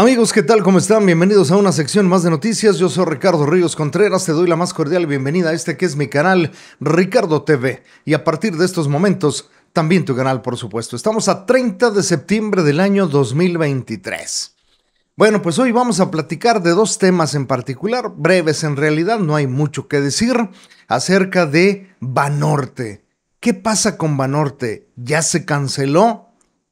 Amigos, ¿qué tal? ¿Cómo están? Bienvenidos a una sección más de noticias. Yo soy Ricardo Ríos Contreras. Te doy la más cordial bienvenida a este que es mi canal, Ricardo TV. Y a partir de estos momentos, también tu canal, por supuesto. Estamos a 30 de septiembre del año 2023. Bueno, pues hoy vamos a platicar de dos temas en particular, breves en realidad, no hay mucho que decir, acerca de Banorte. ¿Qué pasa con Banorte? ¿Ya se canceló?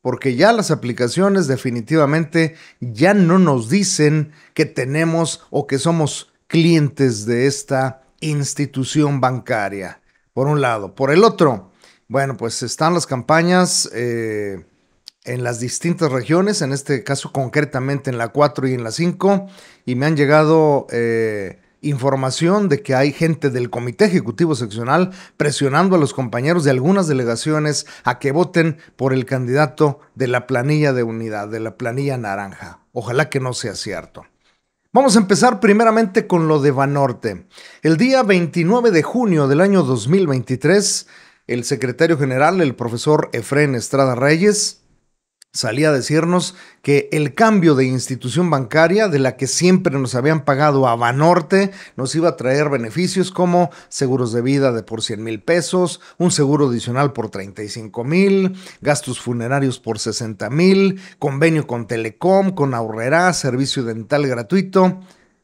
porque ya las aplicaciones definitivamente ya no nos dicen que tenemos o que somos clientes de esta institución bancaria, por un lado. Por el otro, bueno, pues están las campañas eh, en las distintas regiones, en este caso concretamente en la 4 y en la 5, y me han llegado eh, información de que hay gente del Comité Ejecutivo Seccional presionando a los compañeros de algunas delegaciones a que voten por el candidato de la planilla de unidad, de la planilla naranja. Ojalá que no sea cierto. Vamos a empezar primeramente con lo de Banorte. El día 29 de junio del año 2023, el secretario general, el profesor Efrén Estrada Reyes, salía a decirnos que el cambio de institución bancaria de la que siempre nos habían pagado a Banorte nos iba a traer beneficios como seguros de vida de por 100 mil pesos, un seguro adicional por 35 mil, gastos funerarios por 60 mil, convenio con Telecom, con Ahorrera, servicio dental gratuito,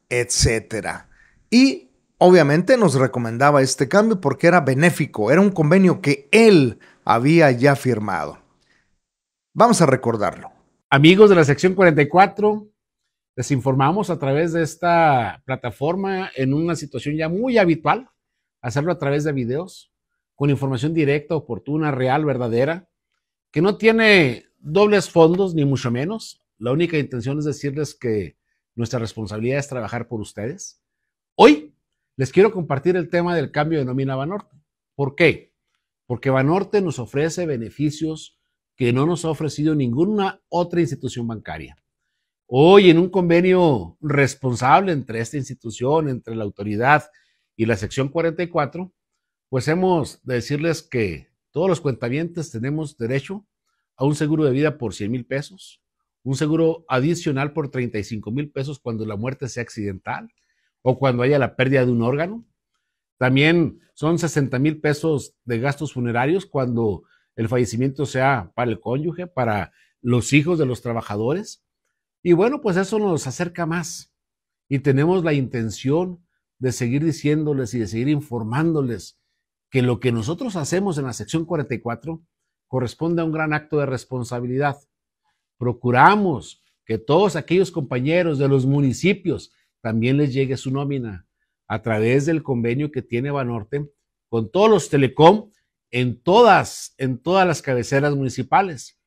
etcétera. Y obviamente nos recomendaba este cambio porque era benéfico, era un convenio que él había ya firmado. Vamos a recordarlo. Amigos de la sección 44, les informamos a través de esta plataforma en una situación ya muy habitual, hacerlo a través de videos, con información directa, oportuna, real, verdadera, que no tiene dobles fondos, ni mucho menos. La única intención es decirles que nuestra responsabilidad es trabajar por ustedes. Hoy les quiero compartir el tema del cambio de nómina Banorte. ¿Por qué? Porque Banorte nos ofrece beneficios que no nos ha ofrecido ninguna otra institución bancaria. Hoy, en un convenio responsable entre esta institución, entre la autoridad y la sección 44, pues hemos de decirles que todos los cuentamientos tenemos derecho a un seguro de vida por 100 mil pesos, un seguro adicional por 35 mil pesos cuando la muerte sea accidental o cuando haya la pérdida de un órgano. También son 60 mil pesos de gastos funerarios cuando el fallecimiento sea para el cónyuge, para los hijos de los trabajadores. Y bueno, pues eso nos acerca más. Y tenemos la intención de seguir diciéndoles y de seguir informándoles que lo que nosotros hacemos en la sección 44 corresponde a un gran acto de responsabilidad. Procuramos que todos aquellos compañeros de los municipios también les llegue su nómina a través del convenio que tiene Banorte con todos los telecom en todas, en todas las cabeceras municipales.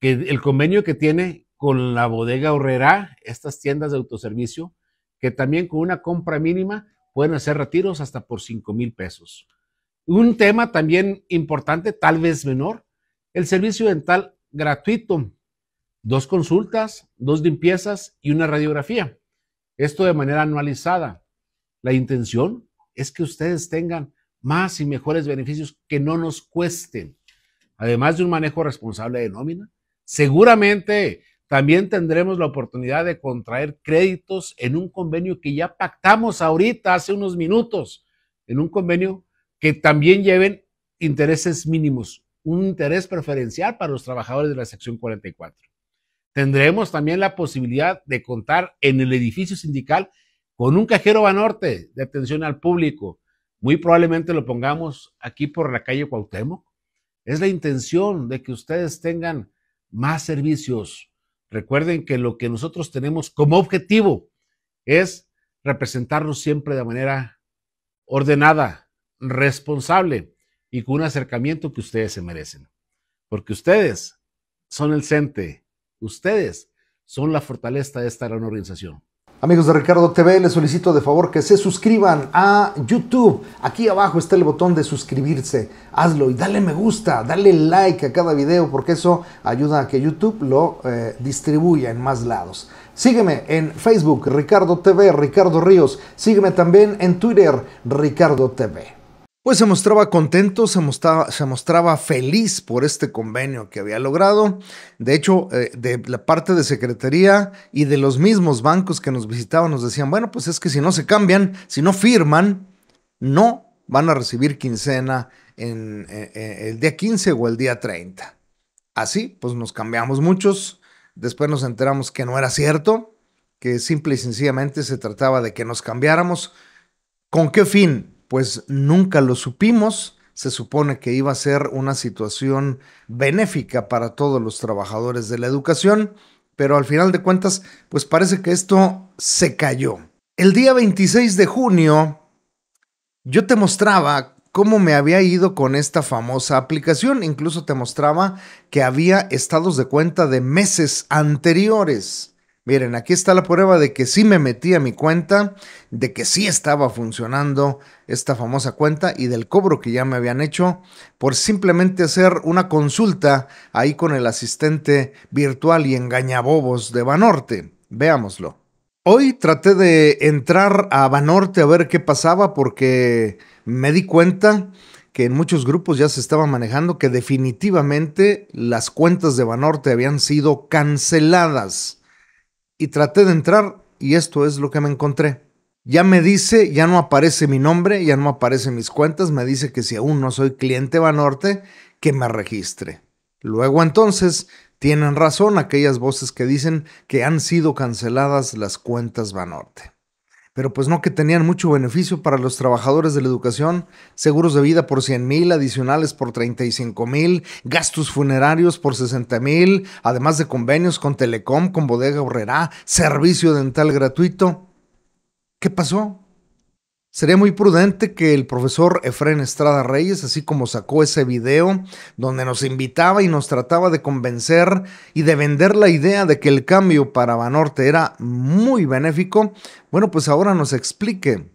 Que el convenio que tiene con la bodega horrera, estas tiendas de autoservicio, que también con una compra mínima pueden hacer retiros hasta por 5 mil pesos. Un tema también importante, tal vez menor, el servicio dental gratuito. Dos consultas, dos limpiezas y una radiografía. Esto de manera anualizada. La intención es que ustedes tengan más y mejores beneficios que no nos cuesten, además de un manejo responsable de nómina. Seguramente también tendremos la oportunidad de contraer créditos en un convenio que ya pactamos ahorita, hace unos minutos, en un convenio que también lleven intereses mínimos, un interés preferencial para los trabajadores de la sección 44. Tendremos también la posibilidad de contar en el edificio sindical con un cajero Banorte de atención al público, muy probablemente lo pongamos aquí por la calle Cuauhtémoc. Es la intención de que ustedes tengan más servicios. Recuerden que lo que nosotros tenemos como objetivo es representarnos siempre de manera ordenada, responsable y con un acercamiento que ustedes se merecen. Porque ustedes son el CENTE, ustedes son la fortaleza de esta gran organización. Amigos de Ricardo TV, les solicito de favor que se suscriban a YouTube. Aquí abajo está el botón de suscribirse. Hazlo y dale me gusta, dale like a cada video porque eso ayuda a que YouTube lo eh, distribuya en más lados. Sígueme en Facebook, Ricardo TV, Ricardo Ríos. Sígueme también en Twitter, Ricardo TV. Pues se mostraba contento, se mostraba, se mostraba, feliz por este convenio que había logrado. De hecho, eh, de la parte de Secretaría y de los mismos bancos que nos visitaban nos decían, bueno, pues es que si no se cambian, si no firman, no van a recibir quincena en, eh, eh, el día 15 o el día 30. Así, pues nos cambiamos muchos. Después nos enteramos que no era cierto, que simple y sencillamente se trataba de que nos cambiáramos. ¿Con qué fin? pues nunca lo supimos. Se supone que iba a ser una situación benéfica para todos los trabajadores de la educación, pero al final de cuentas, pues parece que esto se cayó. El día 26 de junio, yo te mostraba cómo me había ido con esta famosa aplicación. Incluso te mostraba que había estados de cuenta de meses anteriores. Miren, aquí está la prueba de que sí me metí a mi cuenta, de que sí estaba funcionando esta famosa cuenta y del cobro que ya me habían hecho por simplemente hacer una consulta ahí con el asistente virtual y engañabobos de Banorte. Veámoslo. Hoy traté de entrar a Banorte a ver qué pasaba porque me di cuenta que en muchos grupos ya se estaba manejando que definitivamente las cuentas de Banorte habían sido canceladas y traté de entrar y esto es lo que me encontré. Ya me dice, ya no aparece mi nombre, ya no aparecen mis cuentas, me dice que si aún no soy cliente Banorte, que me registre. Luego entonces, tienen razón aquellas voces que dicen que han sido canceladas las cuentas Banorte pero pues no que tenían mucho beneficio para los trabajadores de la educación, seguros de vida por 100 mil, adicionales por 35 mil, gastos funerarios por 60 mil, además de convenios con Telecom, con Bodega Horrera, servicio dental gratuito. ¿Qué pasó? Sería muy prudente que el profesor Efrén Estrada Reyes, así como sacó ese video donde nos invitaba y nos trataba de convencer y de vender la idea de que el cambio para Banorte era muy benéfico, bueno, pues ahora nos explique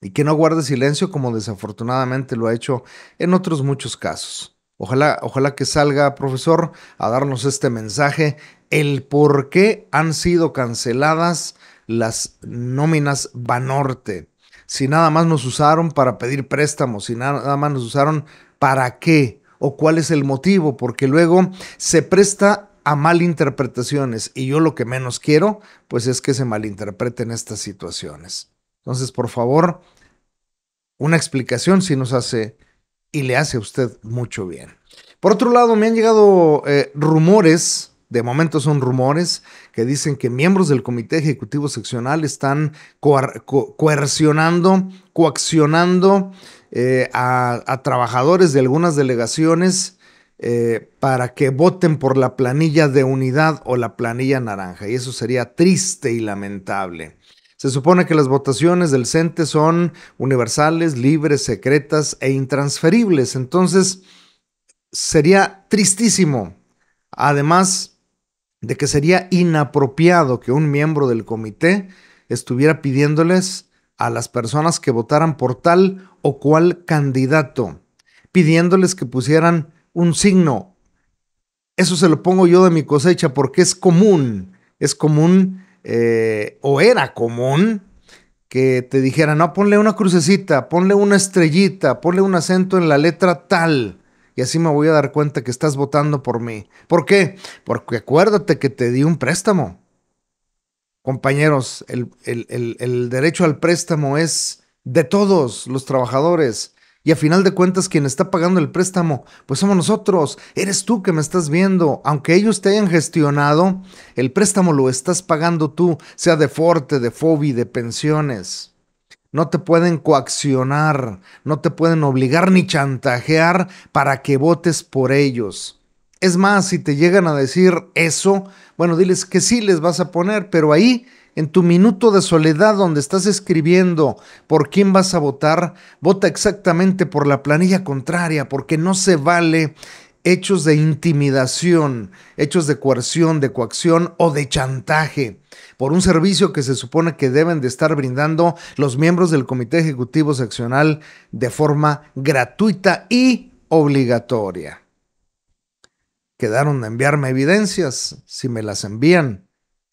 y que no guarde silencio como desafortunadamente lo ha hecho en otros muchos casos. Ojalá, ojalá que salga, profesor, a darnos este mensaje, el por qué han sido canceladas las nóminas Banorte si nada más nos usaron para pedir préstamos, si nada más nos usaron para qué o cuál es el motivo, porque luego se presta a malinterpretaciones y yo lo que menos quiero pues es que se malinterpreten estas situaciones. Entonces, por favor, una explicación si nos hace y le hace a usted mucho bien. Por otro lado, me han llegado eh, rumores de momento son rumores que dicen que miembros del Comité Ejecutivo Seccional están coercionando, coaccionando eh, a, trabajadores de algunas delegaciones eh, para que voten por la planilla de unidad o la planilla naranja. Y eso sería triste y lamentable. Se supone que las votaciones del CENTE son universales, libres, secretas e intransferibles. Entonces, sería tristísimo. Además, de que sería inapropiado que un miembro del comité estuviera pidiéndoles a las personas que votaran por tal o cual candidato, pidiéndoles que pusieran un signo. Eso se lo pongo yo de mi cosecha porque es común, es común eh, o era común que te dijeran, no, ponle una crucecita, ponle una estrellita, ponle un acento en la letra tal y así me voy a dar cuenta que estás votando por mí. ¿Por qué? Porque acuérdate que te di un préstamo. Compañeros, el, derecho al préstamo es de todos los trabajadores. Y a final de cuentas, quien está pagando el préstamo, pues somos nosotros. Eres tú que me estás viendo. Aunque ellos te hayan gestionado, el préstamo lo estás pagando tú, sea de Forte, de Fobi, de pensiones. No te pueden coaccionar, no te pueden obligar ni chantajear para que votes por ellos. Es más, si te llegan a decir eso, bueno, diles que sí les vas a poner, pero ahí, en tu minuto de soledad donde estás escribiendo por quién vas a votar, vota exactamente por la planilla contraria, porque no se vale hechos de intimidación, hechos de coerción, de coacción o de chantaje por un servicio que se supone que deben de estar brindando los miembros del Comité Ejecutivo Seccional de forma gratuita y obligatoria. Quedaron de enviarme evidencias. Si me las envían,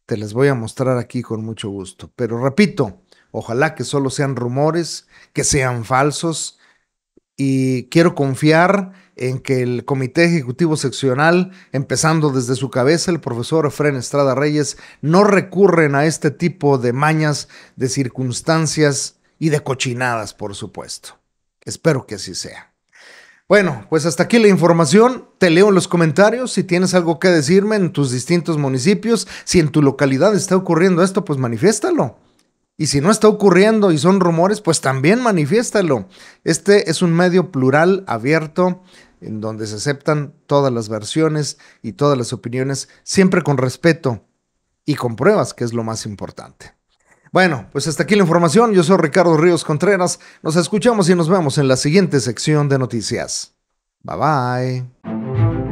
te las voy a mostrar aquí con mucho gusto. Pero repito, ojalá que solo sean rumores, que sean falsos, y quiero confiar en que el Comité Ejecutivo Seccional, empezando desde su cabeza, el profesor Fren Estrada Reyes, no recurren a este tipo de mañas, de circunstancias y de cochinadas, por supuesto. Espero que así sea. Bueno, pues hasta aquí la información. Te leo los comentarios. Si tienes algo que decirme en tus distintos municipios, si en tu localidad está ocurriendo esto, pues manifiéstalo. Y si no está ocurriendo y son rumores, pues también manifiéstalo. Este es un medio plural abierto en donde se aceptan todas las versiones y todas las opiniones, siempre con respeto y con pruebas, que es lo más importante. Bueno, pues hasta aquí la información. Yo soy Ricardo Ríos Contreras. Nos escuchamos y nos vemos en la siguiente sección de noticias. Bye bye.